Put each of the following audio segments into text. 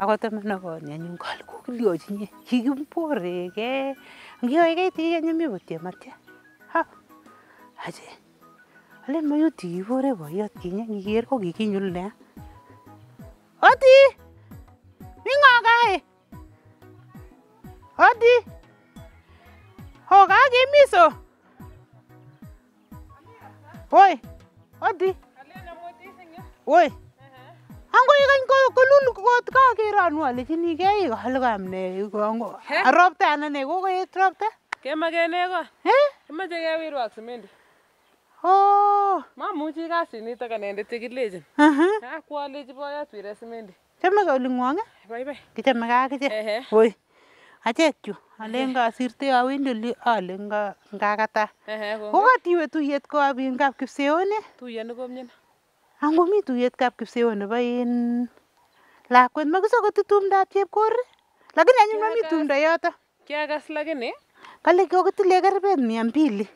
Ako taman ak oeng anyun kalko kiliochine, kikimborekei, ngikoikeitu ikenye mekutiem atya. ache, alen mayuti kipore boiyot kinye, ngiker ko kikinyul nea. Oti, mi ng'o kae? Oti, ho kakemi so? Oti. Alen angoikany kolul kot kakeronwo alechinigei kalukaam ne ropta anan ne kokoet ropta kemakene ko imache kewirwak simendi Oh. Mamuchi kasit nitok anendet chekilejin. Akwalechi boyot wire simendi. Chame ka oling'wong? Baibai. Kichame kaa akichek. Oi. Achek chu alen kasirte awendi oli ale ngakata. Kokatiwe tuyet ko abin kap kipseone. Tuyet ne komien. Angomi tuyet kap kipseo nebo in lakwet makisokoti tumdab chepkor lakini anyun mami tumdo yoto. Kiakas lakini kale kokitile kerbet mia mbili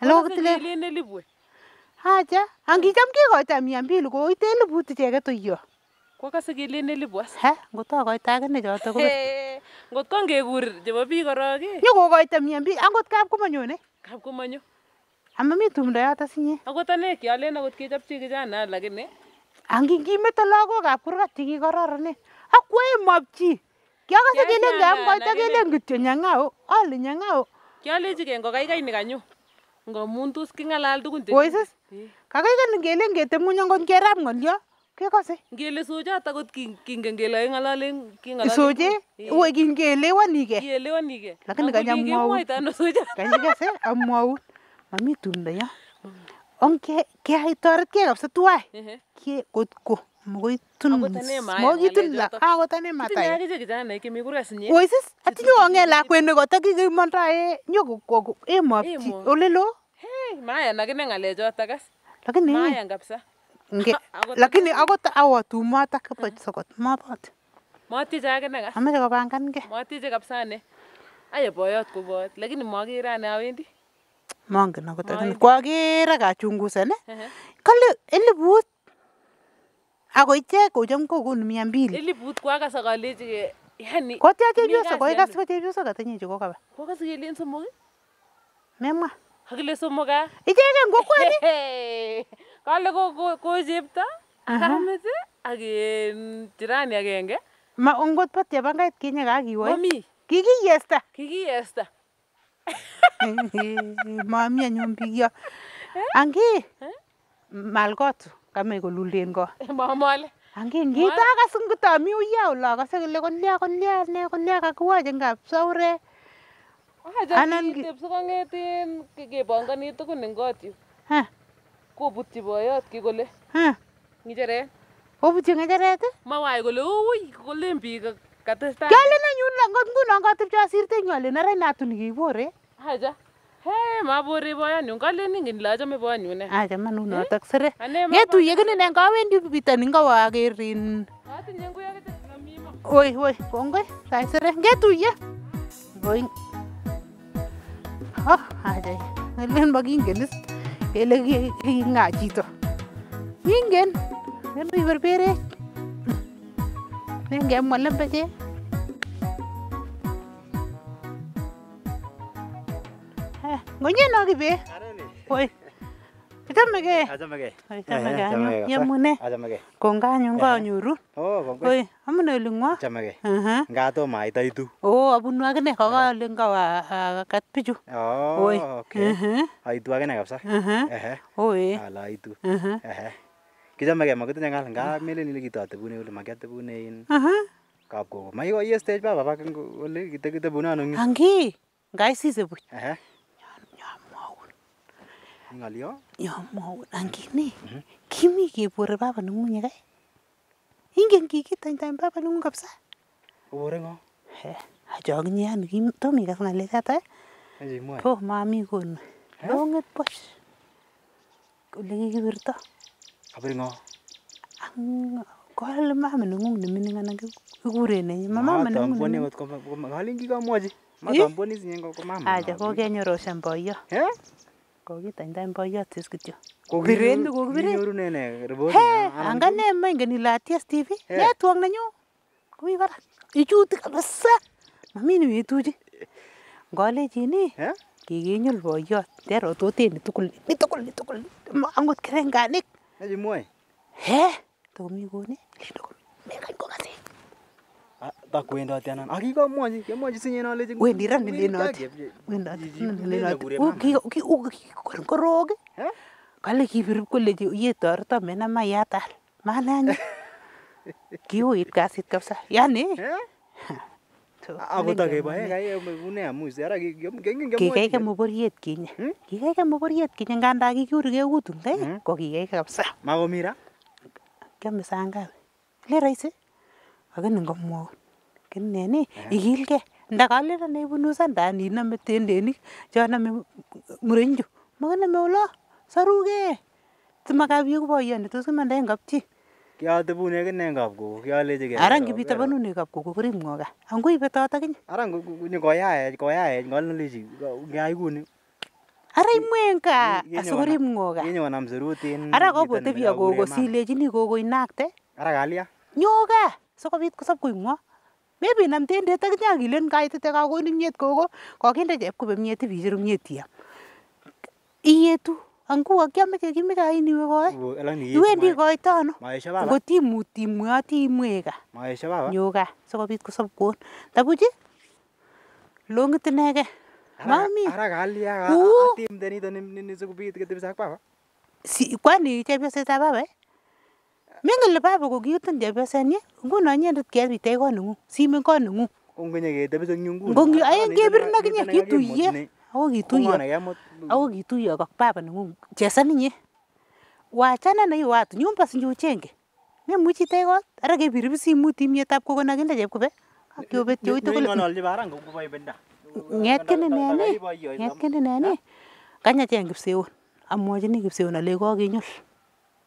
alokotile elipwe haja angicham kikoito mia mbili koite eliput icheket oiyo kwakase kelen elipu as he ngotokoito akine choto ko ngotko ngekur chebo biik korok nyokokoito mia mbili angot kap komonyone kap komanyo amami tumdo yotok sinye akot ane kialen akot kechopchi kijana lakini angingimeto lagokab kurgat chekikororonen akwae mopchi kiakase kelen ngeamkoito kelen kityo nyang'ao ale nyang'ao kialechi ke ngokaikai ni kanyo ngamun tos king'alal tugun che koisis kakaikai ni kelen ketem ng'uny angot kerap ng'olyo kekose ngele sochot akot kingen kele ng'ololen soche nige. kingeelewanike nige. lakini kanyamwaun mua amwaun mami tunda ya mm. On ke haitoret ke kapsa tuai ke kotko mogoi tun mogi tun la ago tane mata ya ke kitana ke mi kuras nye oisis atinyo onge la kwene go taki ke monta e nyogo kogo e, e Hei ma ya maya ne ngale jota kas ma maya kapsa nge lakini agot awa tumata ka mm-hmm. sokot mapot motiche ma kas amoche kopangan ke ja kapsa ne Ayo boyot kobot mau gira ane awendi mongen akot lakini kwaker akachungusan kale eliput ako ichek kocham kokonu mia mbili eliput kwakas akalechi yani kotia chepyoso koikas ko chepyoso katinye chu kokaba kokas kelen somok memwa akile somok a ah? icheke eng kokwani kale ko chepto kamet ak jirani agenge ma ongot po chepangait kinye kakiwoi kikiyesta kikiyesta Mami anyun biyo. Angi mal kot kamech kolulen ko. Eh, Momole. Angi ngitakas ngutami uya ola akase kole kolya kolya ne kolya kakiwachen kapsaure. Anan kitepso kong'eten kepongoni tukun en kot yu. Kobutyi boyot ki kole. Ng'echeret. Kobutyi ng'echeret ii? Mawai kole uui kolen biik katestai. Kyalen anyun ngot nguno kotepche asirtenyu alen ara natun kibore. aja haja Hey, mabore boyonyu kaleni ingen ile achame boyonyune acha manunotok eh? sere ngetuye kinine ngawendi neng ngawaker in oi oi kongoi sai sere ngetuye oi oh acha elen makingen is kele king'a chito ingen en iberberech nengemwa lembechek cái à, cái à, ờ. cái, cái cái ngonya no gi be oi Atamage. Atamage. Atamage. Atamage. Yamune. Atamage. Konga nyunga nyuru. Oh, konga. Oi, amune lungwa. cái Aha. gà to mai tai tu. Oh, abunu agene kaga lunga wa kat piju. Oh. Oi. Okay. Ai tu cái này agene kabisa. Aha. à là ai tu. Ờ, ờ, cái cái cái, Aha. cái magutene ngal nga mele nile cái ule makyatebune in. Aha. Kapko. Mai cái, ye stage baba bak ole kitakitebune anong. Angi. Ngai sise buch. Aha. ngalio yo mwaun angine kimi kebore baba nengung kai ingen kikitanytany baba nengung kabisa obore ng'o achokinye yani tom ikas ng'alechoto eh? po mami konu long'et boch ole kikibirto kabir ng'o kole mama neng'ung nemining anan kikure nenyi ma mama neng'ung kalen kikamwochi matamboni eh? sinye ko mama acha kokenyoroshan boyo 거기 땡땡 봐야 됐겠죠. 거기 렌도 거기 렌. 요르네네. 버스. 안 갔네. 뭐 이거 라티아 TV. 야, 투앙나뇨. 거기 봐라. 이쪽도 가봤어. 마미니 왜 두지? 걸레지니? 예? 기기뇨르 보여. 데로 도테니 투쿨. 니 투쿨 니 투쿨. 뭐 아니 뭐해? 헤? 도미고네. 내가 이거 가세. takwendoti anan ak kikomwochi kiamwochi sinye nolechi wendi ra nelenoti wendoti nelenoti korok kale kibir kolechi yetoreto menam mayat al male anyi kiuit kasit kabisa yani akot akeboekune amu ara kikaike moboriet kinye kikaike moboriet kinye nganda kikiuri keutun kai ko kikaike kabisa makomi ra kiame sangapi le rahisi lakini ngomwaun lakini nini eh. ikilgei nda kaleta neibunu sandaani inome tendenik chonome murenchu makinome olo saruge simakapyie ko boyoni tos imanda kapchi kiatepune kine kapkoko kialechi ke ara ngipi tapanune kapkoko korip ngo kaa akinye ara nyokoyaech koyaech ngolnolechi ngeyai kuni ara imwen kaa asikorip ngo kaa yenyonam serut ara kobotepi ak gogo silechini gogo inakte ara kalya nyo sikobit kosob koik ng'o maybe inam tendet akinye akilen kaitite kakonin kimyet kogo kokinde chepkupe kimyet ibicheru kimyet iam iyetu angu akiomeche kimikain iwe koe iwendi koito ano ngot imut imweoti imwee gaa sikobit kosob kon tabuchi long'it inegei mami kwani chepyosetab babai eh? Mengen ile baba kokiutin chepyosenyi, nguno inyendet kebitech kot neng'ung, simen kot neng'ung. Ko ngenye ketepis eng yu nguno. Ngo aeng kebirin ak ako kituiye. Ako kituiye ak baba neng'ung, chesan inye. Waachana na hiyo watu, nyumba si ndio Memuchi itech kot, ara kebire buch simuut imyetab koko nakinde chepkobe. Akobetyo ui tugul. Ng'etkin ineni, ng'etkin ineni. Kany acheng kipseon, amwachini kipseon alei kokinyol.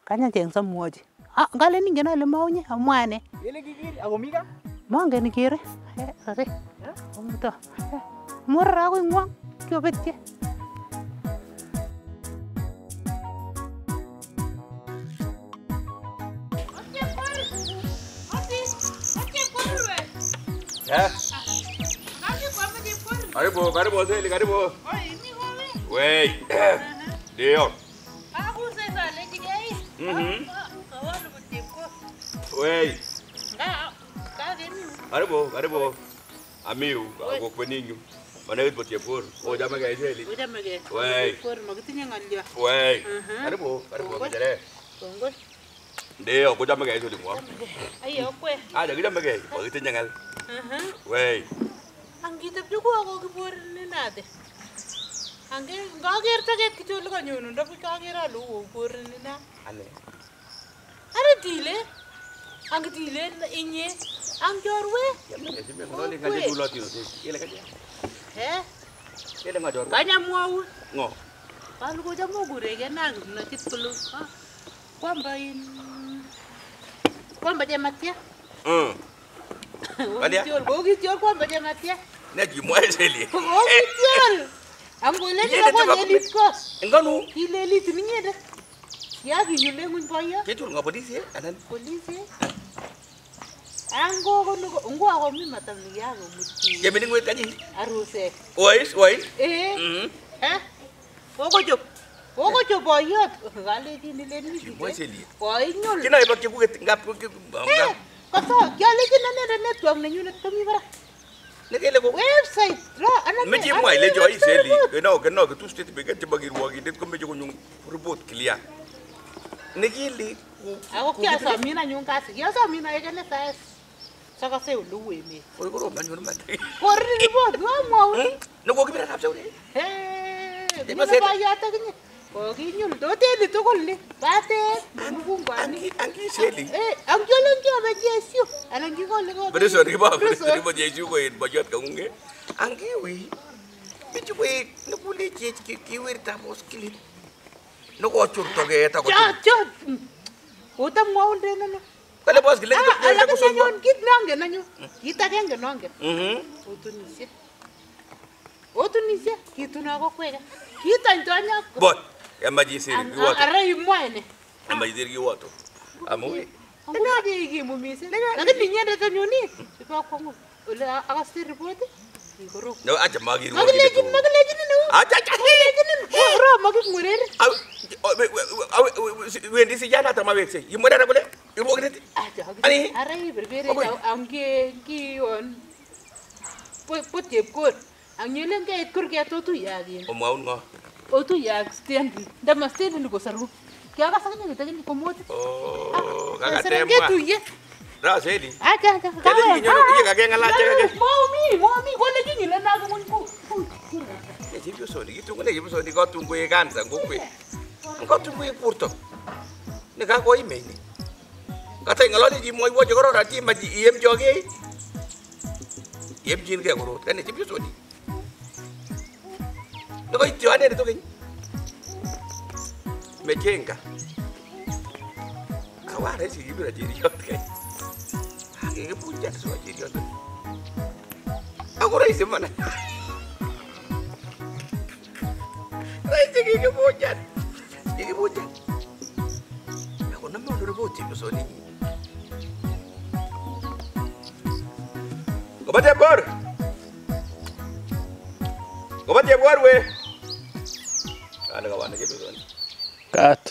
Kany acheng samwochi. Ah, gale ni gana aneh. maunye lagi ile gigiri mika. mwange ni kire eh sare umuto eh? eh, murra ko ngwang kyo betje Karibu, karibu hoteli, karibu. Wei. Ndio. Ah, eh, husema leti gei. Mhm. Wei. Karibu, karibu. Amiu, aku kweninyu. Mana yupo tiapur. Oh, jama ga izeli. Oda mage. Wei. Por magitinya ngalia. Wei. Karibu, karibu majere. Kongol. Ndio, kwa jama ga izeli mwa. Ayo kwe. Eh? Ah, jagi jama ga. Magitinya ngal. Uh-huh. Wei. Ang gitap jugo ako kibur ni nate. Ang gager taget kitol kanyo nun. Dapat kagera lu kibur ni na. Ane. Are dile ang dilen inye ang jorwe ngani bulot yo ile kaje he ile ma jorwe kanya mwau ngo palu koja mogurege nang na kitulu kwamba in kwamba je matia mm Badia. eseli. kwamba je matia. Ne jimweseli. Gogitiol. Angoleni kwa lelit ko. Enganu. Ile lelit nyede. Ya gi yule ngun paya. Ketul ngapodisi eh. anan. Polisi. Eh. Ah, nguo mimi matamiago aruse wais wais eh mm-hmm. eh koko jo koko jo boyot galejini leni kimoiselie koinyol kina ibo kikuget ngap ngap koso kialejini nene network nenyunet komi barak nekele ko website ro ana mechi mwa ile jo iseli kena kena kitu state be kete bagirwogindet komeche konyum report clear nekile ako kiasamina nyun kasi kiasamina ekene saes saka seuliuweme kori kuromhanyori mate koriri rivodhiwa mwauri nokokivira napshauri imasebayatakinye kokinyul toteli tugul ni batet manukungwani ya angisheli angijole eh, nkiyobe jesio ana ngikole korisorikibo jesio koet boyot kangunge angiwi bichu koek nekule chech kiwirtab boskilit nokochur toket akot kotamwaun mm. k kala bos gele ko ala ko songo git nange nanyu gita kenge nonge mhm utunisia utunisia kituna ko kwega kita ntonya ko bot amajisiri kiwato ara imwene amajisiri kiwato amuwe Nadi iki mumisi. Lakini nyende tanyoni. Kwa kwangu. Ule akasiri ripoti. Ngoro. No acha magiru. Magilejin magilejin no. Acha acha. Magilejin. Ro magik ngurere. Wendi sijana tamawekse. Yimwera kule kita, ani arai berbere tau angge kion put, pot yep kot angyelang ka ekor kya to tu yagin o oh, maun ngo o oh, tu yag stand da ma stand lu ko saru kya ka sakni ni tagni ko mot o ka ka tema ke tu ye ra sedi aga aga ka ni nyo ye ka ngala che ka mo mi mo mi ko le ni le na ko ya jipyo so ni kata ngaloni ji moy wo jogoro rati maji em yem joge em jin ke goro kan ti bi sodi no ko ti ane to ken me kenga aware si ibra ji riot ke ke ke punya so ji riot aku rai se mana rai se ke ke punya ke punya aku nemu dulu punya so ni Obat ya, Bor. Obat ya, Bor, weh. Ada kawan gitu kan. Kat.